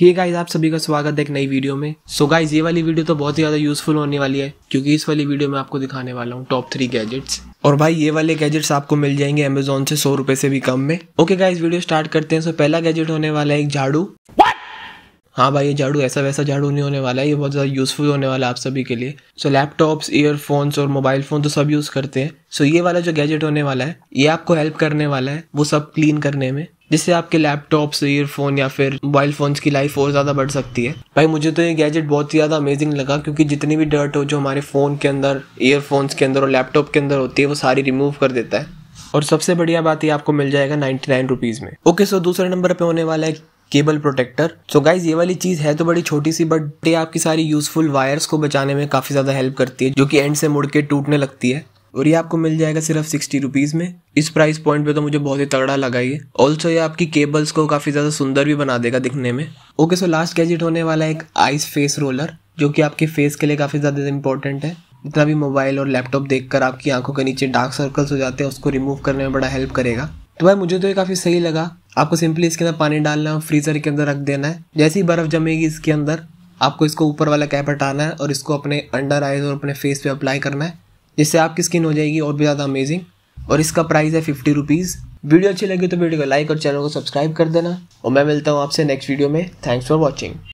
ये गाइज आप सभी का स्वागत है एक नई वीडियो में सो so गाइज ये वाली वीडियो तो बहुत ही ज़्यादा यूजफुल होने वाली है क्योंकि इस वाली वीडियो में आपको दिखाने वाला हूँ टॉप थ्री गैजेट्स और भाई ये वाले गैजेट्स आपको मिल जाएंगे अमेजोन से सौ रुपए से भी कम में ओके गाइज वीडियो स्टार्ट करते हैं सो so, पहला गैजेट होने वाला है एक झाड़ू हाँ भाई ये झाड़ू ऐसा वैसा झाड़ू नहीं होने वाला है ये बहुत ज़्यादा यूज़फुल होने वाला है आप सभी के लिए सो लैपटॉप लैपटॉप्स ईयरफोन्स और मोबाइल फ़ोन तो सब यूज़ करते हैं सो so, ये वाला जो गैजेट होने वाला है ये आपको हेल्प करने वाला है वो सब क्लीन करने में जिससे आपके लैपटॉप्स ईयरफोन या फिर मोबाइल फ़ोन्स की लाइफ और ज़्यादा बढ़ सकती है भाई मुझे तो ये गैजेट बहुत ही ज़्यादा अमेजिंग लगा क्योंकि जितनी भी डर्ट हो जो हमारे फ़ोन के अंदर ईयरफोन्स के अंदर और लैपटॉप के अंदर होती है वो सारी रिमूव कर देता है और सबसे बढ़िया बात ये आपको मिल जाएगा नाइन्टी नाइन रुपीज़ में ओके सो दूसरे नंबर पर होने वाला है केबल प्रोटेक्टर सो गाइज ये वाली चीज़ है तो बड़ी छोटी सी बट ये आपकी सारी यूजफुल वायर्स को बचाने में काफ़ी ज़्यादा हेल्प करती है जो कि एंड से मुड़ के टूटने लगती है और ये आपको मिल जाएगा सिर्फ सिक्सटी रुपीज़ में इस प्राइस पॉइंट पे तो मुझे बहुत ही तगड़ा लगा ये ऑल्सो ये आपकी केबल्स को काफ़ी ज़्यादा सुंदर भी बना देगा दिखने में ओके सो लास्ट गैजेट होने वाला है एक आइस फेस रोलर जो कि आपके फेस के लिए काफ़ी ज़्यादा इंपॉर्टेंट है जितना भी मोबाइल और लैपटॉप देखकर आपकी आंखों के नीचे डार्क सर्कल्स हो जाते हैं उसको रिमूव करने में बड़ा हेल्प करेगा तो भाई मुझे तो ये काफ़ी सही लगा आपको सिंपली इसके अंदर पानी डालना है फ्रीज़र के अंदर रख देना है जैसे ही बर्फ़ जमेगी इसके अंदर आपको इसको ऊपर वाला कैप हटाना है और इसको अपने अंडर आइज और अपने फेस पे अप्लाई करना है जिससे आपकी स्किन हो जाएगी और भी ज़्यादा अमेजिंग और इसका प्राइस है फिफ्टी रुपीज़ वीडियो अच्छी लगी तो वीडियो को लाइक और चैनल को सब्सक्राइब कर देना और मैं मिलता हूँ आपसे नेक्स्ट वीडियो में थैंक्स फॉर वॉचिंग